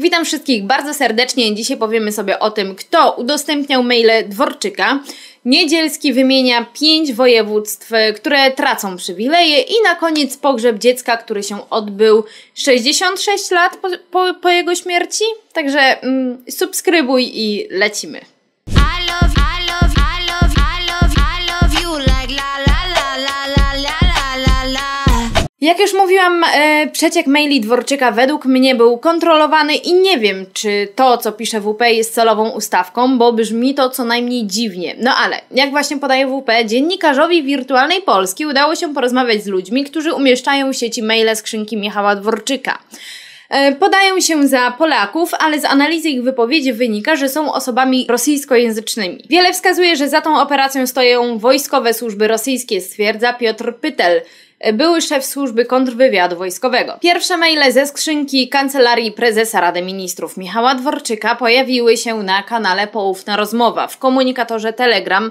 Witam wszystkich bardzo serdecznie. Dzisiaj powiemy sobie o tym, kto udostępniał maile Dworczyka. Niedzielski wymienia pięć województw, które tracą przywileje i na koniec pogrzeb dziecka, który się odbył 66 lat po, po, po jego śmierci. Także mm, subskrybuj i lecimy. Jak już mówiłam, e, przeciek maili Dworczyka według mnie był kontrolowany i nie wiem, czy to, co pisze WP jest celową ustawką, bo brzmi to co najmniej dziwnie. No ale, jak właśnie podaje WP, dziennikarzowi Wirtualnej Polski udało się porozmawiać z ludźmi, którzy umieszczają w sieci maile skrzynki Michała Dworczyka. E, podają się za Polaków, ale z analizy ich wypowiedzi wynika, że są osobami rosyjskojęzycznymi. Wiele wskazuje, że za tą operacją stoją wojskowe służby rosyjskie, stwierdza Piotr Pytel, e, były szef służby kontrwywiadu wojskowego. Pierwsze maile ze skrzynki kancelarii prezesa Rady Ministrów Michała Dworczyka pojawiły się na kanale Poufna Rozmowa w komunikatorze Telegram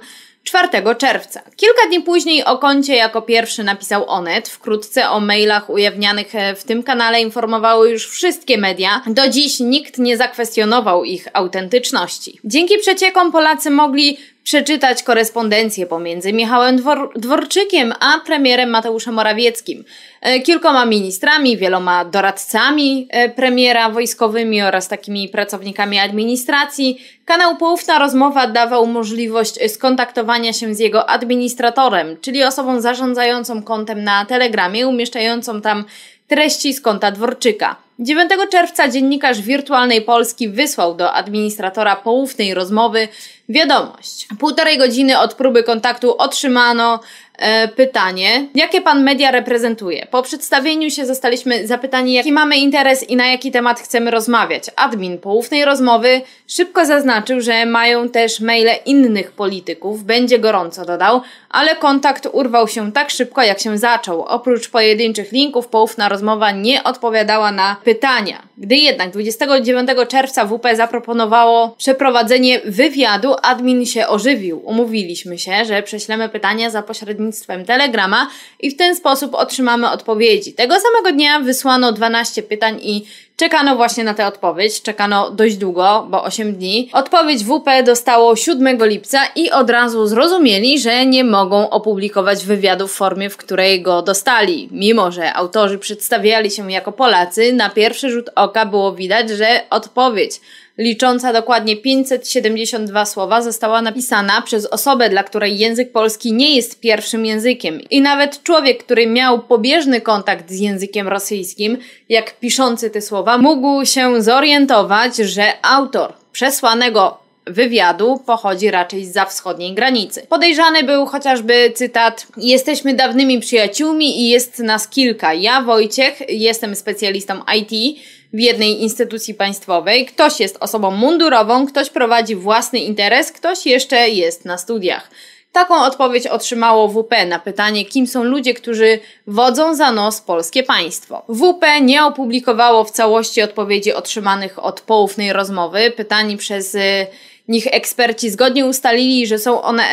4 czerwca. Kilka dni później o koncie jako pierwszy napisał Onet. Wkrótce o mailach ujawnianych e, w tym kanale informowały już wszystkie media. Do dziś nikt nie zakwestionował ich autentyczności. Dzięki przeciekom Polacy mogli przeczytać korespondencję pomiędzy Michałem Dwor Dworczykiem a premierem Mateuszem Morawieckim, e, kilkoma ministrami, wieloma doradcami e, premiera wojskowymi oraz takimi pracownikami administracji. Kanał Poufna Rozmowa dawał możliwość skontaktowania się z jego administratorem, czyli osobą zarządzającą kontem na Telegramie, umieszczającą tam treści z konta Dworczyka. 9 czerwca dziennikarz Wirtualnej Polski wysłał do administratora poufnej rozmowy Wiadomość. Półtorej godziny od próby kontaktu otrzymano e, pytanie, jakie pan media reprezentuje? Po przedstawieniu się zostaliśmy zapytani, jaki mamy interes i na jaki temat chcemy rozmawiać. Admin poufnej rozmowy szybko zaznaczył, że mają też maile innych polityków, będzie gorąco dodał, ale kontakt urwał się tak szybko, jak się zaczął. Oprócz pojedynczych linków, poufna rozmowa nie odpowiadała na pytania. Gdy jednak 29 czerwca WP zaproponowało przeprowadzenie wywiadu, admin się ożywił. Umówiliśmy się, że prześlemy pytania za pośrednictwem Telegrama i w ten sposób otrzymamy odpowiedzi. Tego samego dnia wysłano 12 pytań i Czekano właśnie na tę odpowiedź, czekano dość długo, bo 8 dni. Odpowiedź WP dostało 7 lipca i od razu zrozumieli, że nie mogą opublikować wywiadu w formie, w której go dostali. Mimo, że autorzy przedstawiali się jako Polacy, na pierwszy rzut oka było widać, że odpowiedź licząca dokładnie 572 słowa, została napisana przez osobę, dla której język polski nie jest pierwszym językiem. I nawet człowiek, który miał pobieżny kontakt z językiem rosyjskim, jak piszący te słowa, Sokołowa mógł się zorientować, że autor przesłanego wywiadu pochodzi raczej za wschodniej granicy. Podejrzany był chociażby cytat: Jesteśmy dawnymi przyjaciółmi i jest nas kilka. Ja, Wojciech, jestem specjalistą IT w jednej instytucji państwowej, ktoś jest osobą mundurową, ktoś prowadzi własny interes, ktoś jeszcze jest na studiach. Taką odpowiedź otrzymało WP na pytanie, kim są ludzie, którzy wodzą za nos polskie państwo. WP nie opublikowało w całości odpowiedzi otrzymanych od poufnej rozmowy. Pytani przez y, nich eksperci zgodnie ustalili, że są one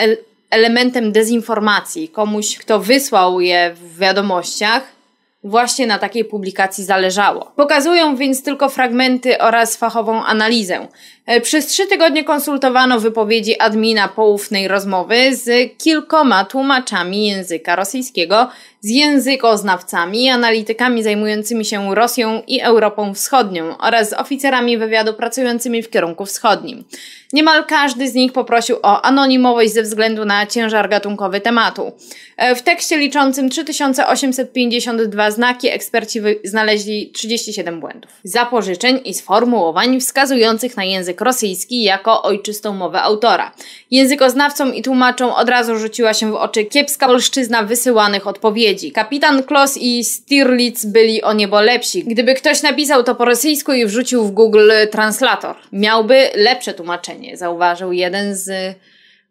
elementem dezinformacji. Komuś, kto wysłał je w wiadomościach, właśnie na takiej publikacji zależało. Pokazują więc tylko fragmenty oraz fachową analizę. E, przez trzy tygodnie konsultowano wypowiedzi admina poufnej rozmowy z kilkoma tłumaczami języka rosyjskiego, z językoznawcami, analitykami zajmującymi się Rosją i Europą Wschodnią oraz z oficerami wywiadu pracującymi w kierunku wschodnim. Niemal każdy z nich poprosił o anonimowość ze względu na ciężar gatunkowy tematu. E, w tekście liczącym 3852 znaki eksperci znaleźli 37 błędów, zapożyczeń i sformułowań wskazujących na język język rosyjski jako ojczystą mowę autora. Językoznawcom i tłumaczom od razu rzuciła się w oczy kiepska polszczyzna wysyłanych odpowiedzi. Kapitan Klos i Stirlitz byli o niebo lepsi. Gdyby ktoś napisał to po rosyjsku i wrzucił w Google Translator, miałby lepsze tłumaczenie, zauważył jeden z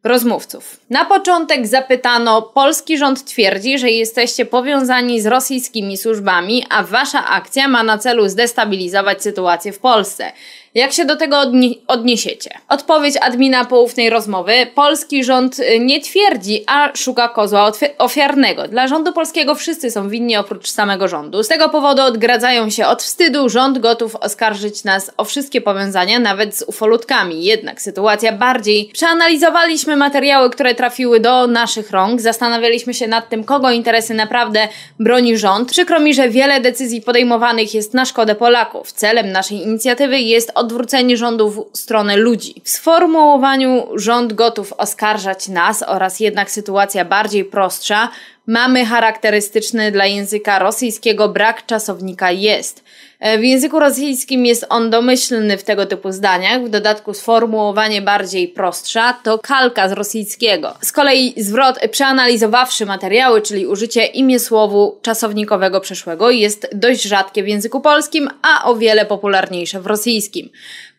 rozmówców. Na początek zapytano: Polski rząd twierdzi, że jesteście powiązani z rosyjskimi służbami, a wasza akcja ma na celu zdestabilizować sytuację w Polsce. Jak się do tego odni- odniesiecie? Odpowiedź admina poufnej rozmowy. Polski rząd y, nie twierdzi, a szuka kozła ofiarnego. Dla rządu polskiego wszyscy są winni oprócz samego rządu. Z tego powodu odgradzają się od wstydu. Rząd gotów oskarżyć nas o wszystkie powiązania, nawet z ufolutkami. Jednak sytuacja bardziej. Przeanalizowaliśmy materiały, które trafiły do naszych rąk. Zastanawialiśmy się nad tym, kogo interesy naprawdę broni rząd. Przykro mi, że wiele decyzji podejmowanych jest na szkodę Polaków. Celem naszej inicjatywy jest od odwrócenie rządu w stronę ludzi. W sformułowaniu rząd gotów oskarżać nas oraz jednak sytuacja bardziej prostsza mamy charakterystyczny dla języka rosyjskiego brak czasownika jest. E, w języku rosyjskim jest on domyślny w tego typu zdaniach, w dodatku sformułowanie bardziej prostsza to kalka z rosyjskiego. Z kolei zwrot przeanalizowawszy materiały, czyli użycie imię słowu czasownikowego przeszłego jest dość rzadkie w języku polskim, a o wiele popularniejsze w rosyjskim.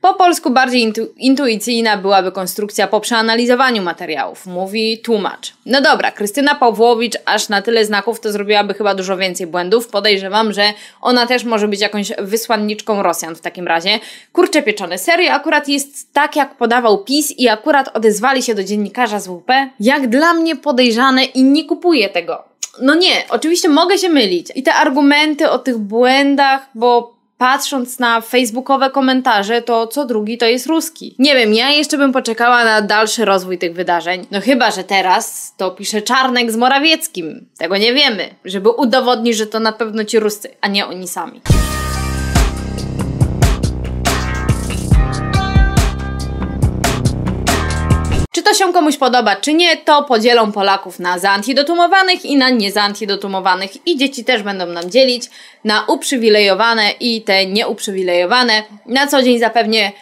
Po polsku bardziej intu intuicyjna byłaby konstrukcja po przeanalizowaniu materiałów, mówi tłumacz. No dobra, Krystyna Pawłowicz aż na tyle znaków to zrobiłaby chyba dużo więcej błędów. Podejrzewam, że ona też może być jakąś wysłanniczką Rosjan w takim razie. Kurcze pieczone, serio akurat jest tak jak podawał PiS i akurat odezwali się do dziennikarza z WP? Jak dla mnie podejrzane i nie kupuję tego. No nie, oczywiście mogę się mylić. I te argumenty o tych błędach, bo patrząc na facebookowe komentarze, to co drugi to jest ruski. Nie wiem, ja jeszcze bym poczekała na dalszy rozwój tych wydarzeń. No chyba, że teraz to pisze Czarnek z Morawieckim. Tego nie wiemy, żeby udowodnić, że to na pewno ci Ruscy, a nie oni sami. to się komuś podoba, czy nie, to podzielą Polaków na zaantidotumowanych i na niezaantidotumowanych. I dzieci też będą nam dzielić na uprzywilejowane i te nieuprzywilejowane. Na co dzień zapewnie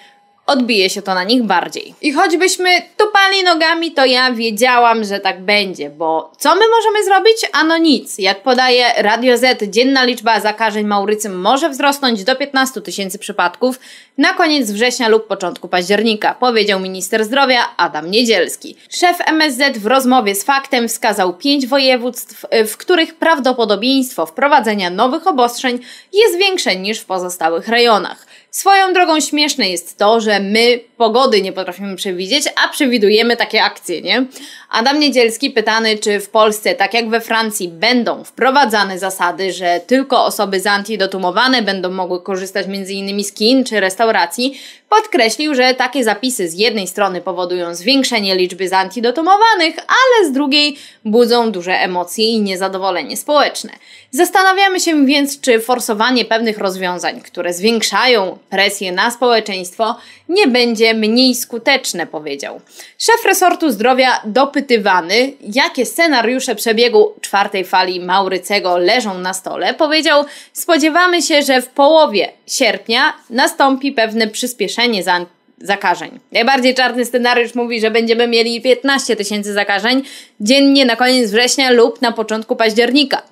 odbije się to na nich bardziej. I choćbyśmy tupali nogami, to ja wiedziałam, że tak będzie, bo co my możemy zrobić? Ano nic. Jak podaje Radio Z, dzienna liczba zakażeń Maurycy może wzrosnąć do 15 tysięcy przypadków na koniec września lub początku października, powiedział minister zdrowia Adam Niedzielski. Szef MSZ w rozmowie z Faktem wskazał pięć województw, y, w których prawdopodobieństwo wprowadzenia nowych obostrzeń jest większe niż w pozostałych rejonach. Swoją drogą śmieszne jest to, że my pogody nie potrafimy przewidzieć, a przewidujemy takie akcje, nie? Adam Niedzielski pytany, czy w Polsce, tak jak we Francji, będą wprowadzane zasady, że tylko osoby z antidotumowane będą mogły korzystać m.in. z kin czy restauracji, Podkreślił, że takie zapisy z jednej strony powodują zwiększenie liczby zantidotomowanych, ale z drugiej budzą duże emocje i niezadowolenie społeczne. Zastanawiamy się więc, czy forsowanie pewnych rozwiązań, które zwiększają presję na społeczeństwo, nie będzie mniej skuteczne, powiedział. Szef resortu zdrowia dopytywany, jakie scenariusze przebiegu czwartej fali Maurycego leżą na stole, powiedział: Spodziewamy się, że w połowie sierpnia nastąpi pewne przyspieszenie zmniejszenie za zakażeń. Najbardziej czarny scenariusz mówi, że będziemy mieli 15 tysięcy zakażeń dziennie na koniec września lub na początku października.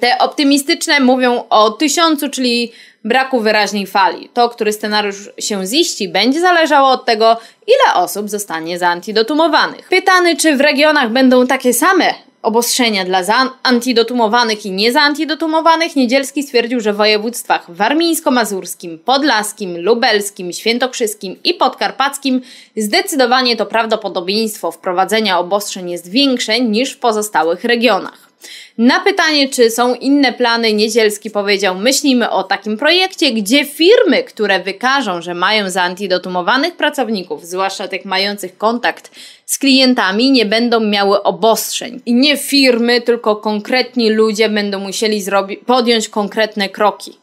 Te optymistyczne mówią o tysiącu, czyli braku wyraźnej fali. To, który scenariusz się ziści, będzie zależało od tego, ile osób zostanie zaantidotumowanych. Pytany, czy w regionach będą takie same obostrzenia dla antidotumowanych i niezaantidotumowanych, Niedzielski stwierdził, że w województwach warmińsko-mazurskim, podlaskim, lubelskim, świętokrzyskim i podkarpackim zdecydowanie to prawdopodobieństwo wprowadzenia obostrzeń jest większe niż w pozostałych regionach. Na pytanie, czy są inne plany, Niedzielski powiedział: Myślimy o takim projekcie, gdzie firmy, które wykażą, że mają zaantidotumowanych pracowników, zwłaszcza tych mających kontakt z klientami, nie będą miały obostrzeń. I nie firmy, tylko konkretni ludzie będą musieli podjąć konkretne kroki,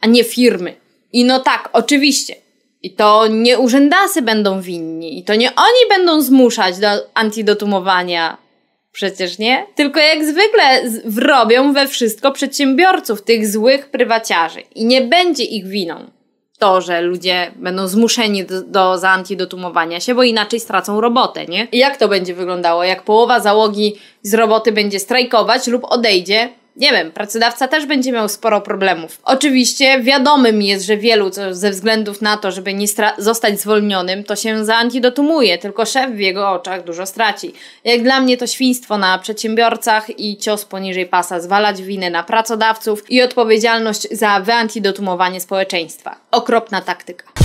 a nie firmy. I no tak, oczywiście. I to nie urzędasy będą winni, i to nie oni będą zmuszać do antidotumowania Przecież nie? Tylko jak zwykle wrobią we wszystko przedsiębiorców, tych złych prywaciarzy. I nie będzie ich winą to, że ludzie będą zmuszeni do, do się, bo inaczej stracą robotę, nie? I jak to będzie wyglądało? Jak połowa załogi z roboty będzie strajkować lub odejdzie, nie wiem, pracodawca też będzie miał sporo problemów. Oczywiście wiadomym jest, że wielu co ze względów na to, żeby nie zostać zwolnionym, to się zaantidotumuje, tylko szef w jego oczach dużo straci. Jak dla mnie to świństwo na przedsiębiorcach i cios poniżej pasa, zwalać winę na pracodawców i odpowiedzialność za wyantidotumowanie społeczeństwa. Okropna taktyka.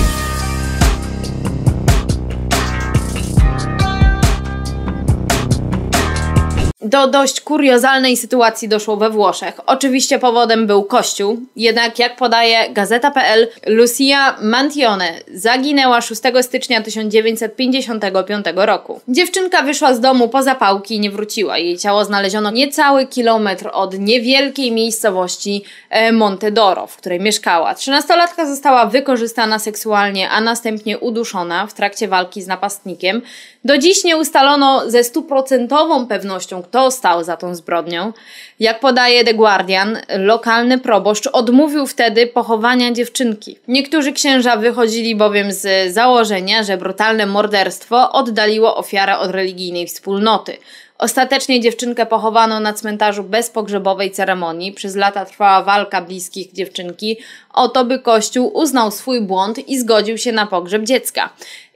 do dość kuriozalnej sytuacji doszło we Włoszech. Oczywiście powodem był kościół, jednak jak podaje gazeta.pl, Lucia Mantione zaginęła 6 stycznia 1955 roku. Dziewczynka wyszła z domu po zapałki i nie wróciła. Jej ciało znaleziono niecały kilometr od niewielkiej miejscowości e, Montedoro, w której mieszkała. Trzynastolatka została wykorzystana seksualnie, a następnie uduszona w trakcie walki z napastnikiem. Do dziś nie ustalono ze stuprocentową pewnością, kto kto stał za tą zbrodnią. Jak podaje The Guardian, lokalny proboszcz odmówił wtedy pochowania dziewczynki. Niektórzy księża wychodzili bowiem z założenia, że brutalne morderstwo oddaliło ofiarę od religijnej wspólnoty. Ostatecznie dziewczynkę pochowano na cmentarzu bez pogrzebowej ceremonii. Przez lata trwała walka bliskich dziewczynki o to, by Kościół uznał swój błąd i zgodził się na pogrzeb dziecka.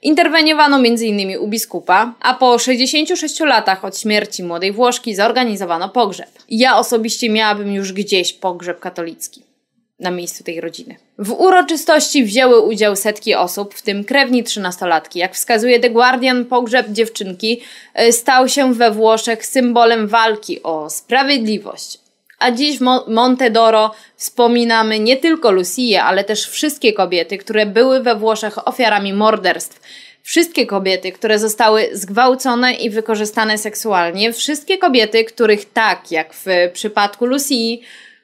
Interweniowano m.in. u biskupa, a po 66 latach od śmierci młodej Włoszki zorganizowano pogrzeb. Ja osobiście miałabym już gdzieś pogrzeb katolicki na miejscu tej rodziny. W uroczystości wzięły udział setki osób, w tym krewni trzynastolatki. Jak wskazuje The Guardian, pogrzeb dziewczynki y, stał się we Włoszech symbolem walki o sprawiedliwość, a dziś w Montedoro wspominamy nie tylko Lucie, ale też wszystkie kobiety, które były we Włoszech ofiarami morderstw. Wszystkie kobiety, które zostały zgwałcone i wykorzystane seksualnie, wszystkie kobiety, których tak jak w przypadku Lucii,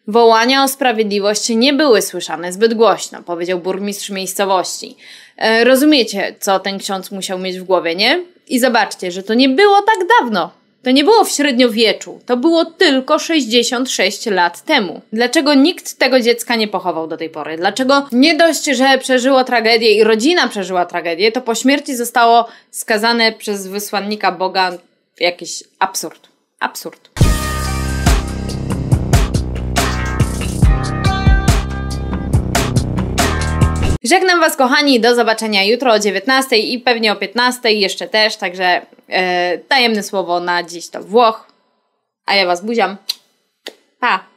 wołania o sprawiedliwość nie były słyszane zbyt głośno, powiedział burmistrz miejscowości. E, rozumiecie, co ten ksiądz musiał mieć w głowie, nie? I zobaczcie, że to nie było tak dawno. To nie było w średniowieczu, to było tylko 66 lat temu. Dlaczego nikt tego dziecka nie pochował do tej pory? Dlaczego nie dość, że przeżyło tragedię i rodzina przeżyła tragedię, to po śmierci zostało skazane przez wysłannika Boga jakiś absurd. Absurd. Żegnam Was, kochani, do zobaczenia jutro o 19 i pewnie o 15 jeszcze też, także e, tajemne słowo na dziś to Włoch. A ja Was buziam. Pa!